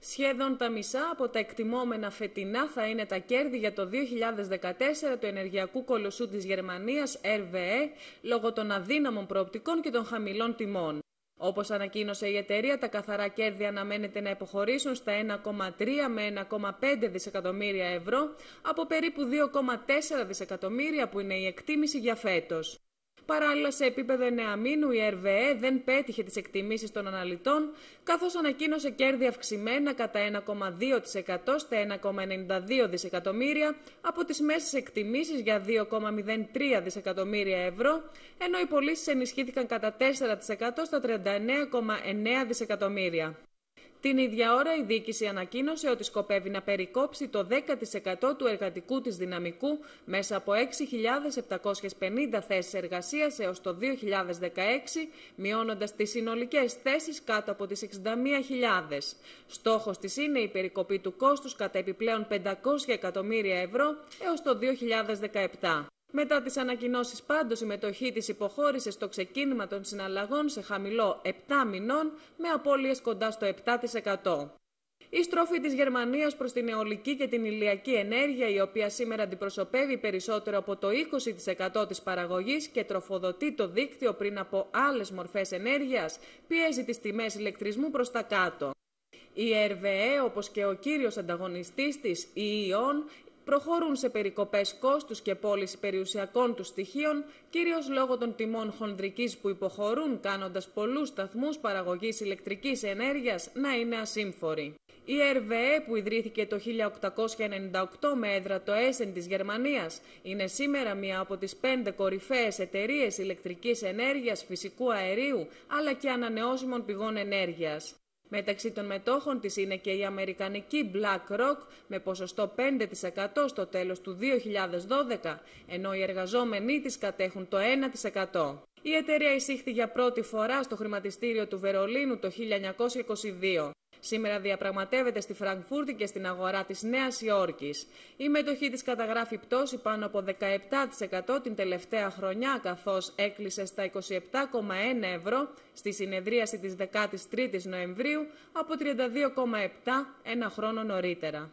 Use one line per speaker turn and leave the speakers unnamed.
Σχεδόν τα μισά από τα εκτιμόμενα φετινά θα είναι τα κέρδη για το 2014 του ενεργειακού κολοσσού της Γερμανίας RWE ε, λόγω των αδύναμων προοπτικών και των χαμηλών τιμών. Όπως ανακοίνωσε η εταιρεία, τα καθαρά κέρδη αναμένεται να υποχωρήσουν στα 1,3 με 1,5 δισεκατομμύρια ευρώ από περίπου 2,4 δισεκατομμύρια που είναι η εκτίμηση για φέτος. Παράλληλα, σε επίπεδο νεαμίνου, η ΕΡΒΕ δεν πέτυχε τις εκτιμήσεις των αναλυτών, καθώς ανακοίνωσε κέρδη αυξημένα κατά 1,2% στα 1,92 δισεκατομμύρια από τις μέσες εκτιμήσεις για 2,03 δισεκατομμύρια ευρώ, ενώ οι πωλήσεις ενισχύθηκαν κατά 4% στα 39,9 δισεκατομμύρια. Την ίδια ώρα η διοίκηση ανακοίνωσε ότι σκοπεύει να περικόψει το 10% του εργατικού της δυναμικού μέσα από 6.750 θέσεις εργασίας έως το 2016, μειώνοντας τις συνολικές θέσεις κάτω από τις 61.000. Στόχος της είναι η περικοπή του κόστους κατά επιπλέον 500 εκατομμύρια ευρώ έως το 2017. Μετά τις ανακοινώσεις πάντως, η μετοχή της υποχώρησε στο ξεκίνημα των συναλλαγών σε χαμηλό 7 μηνών με απώλειες κοντά στο 7%. Η στροφή της Γερμανίας προς την αιωλική και την ηλιακή ενέργεια, η οποία σήμερα αντιπροσωπεύει περισσότερο από το 20% της παραγωγής και τροφοδοτεί το δίκτυο πριν από άλλες μορφές ενέργειας, πιέζει τις τιμές ηλεκτρισμού προς τα κάτω. Η ΕΡΒΕ, όπως και ο κύριος ανταγωνιστής της, η ΙΟΝ, προχωρούν σε περικοπές κόστους και πώληση περιουσιακών του στοιχείων, κυρίως λόγω των τιμών χονδρικής που υποχωρούν, κάνοντας πολλούς σταθμούς παραγωγής ηλεκτρικής ενέργειας να είναι ασύμφοροι. Η RWE που ιδρύθηκε το 1898 με έδρα το Essen της Γερμανίας είναι σήμερα μία από τις πέντε κορυφαίες εταιρείες ηλεκτρικής ενέργειας, φυσικού αερίου αλλά και ανανεώσιμων πηγών ενέργειας. Μεταξύ των μετόχων της είναι και η αμερικανική BlackRock με ποσοστό 5% στο τέλος του 2012, ενώ οι εργαζόμενοι της κατέχουν το 1%. Η εταιρεία εισήχθη για πρώτη φορά στο χρηματιστήριο του Βερολίνου το 1922. Σήμερα διαπραγματεύεται στη Φραγκφούρτη και στην αγορά της Νέας Υόρκης. Η μετοχή της καταγράφει πτώση πάνω από 17% την τελευταία χρονιά, καθώς έκλεισε στα 27,1 ευρώ στη συνεδρίαση της 13ης Νοεμβρίου από 32,7 ένα χρόνο νωρίτερα.